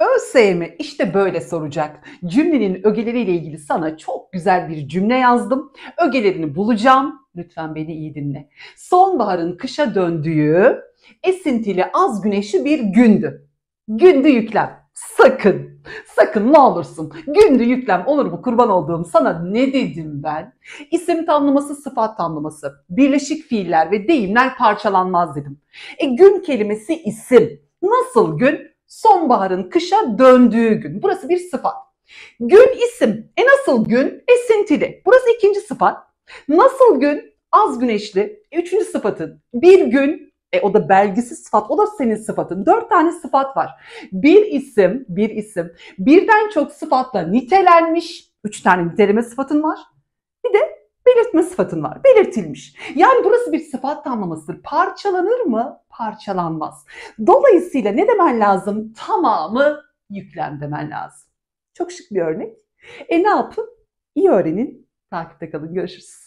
Öz sevme işte böyle soracak. Cümlenin ögeleriyle ilgili sana çok güzel bir cümle yazdım. Ögelerini bulacağım. Lütfen beni iyi dinle. Sonbaharın kışa döndüğü esintili az güneşli bir gündü. Gündü yüklem. Sakın, sakın ne olursun. Gündü yüklem olur mu kurban olduğum sana ne dedim ben? İsim tamlaması, sıfat tamlaması, birleşik fiiller ve deyimler parçalanmaz dedim. E gün kelimesi isim. Nasıl gün? sonbaharın kışa döndüğü gün. Burası bir sıfat. Gün isim. E nasıl gün? Esintili. Burası ikinci sıfat. Nasıl gün? Az güneşli. E üçüncü sıfatın. Bir gün. E o da belgisiz sıfat. O da senin sıfatın. Dört tane sıfat var. Bir isim, bir isim. Birden çok sıfatla nitelenmiş. Üç tane niteleme sıfatın var etme sıfatın var. Belirtilmiş. Yani burası bir sıfat tamlamasıdır. Parçalanır mı? Parçalanmaz. Dolayısıyla ne demen lazım? Tamamı yüklem demen lazım. Çok şık bir örnek. E ne yapın? İyi öğrenin. Takipte kalın. Görüşürüz.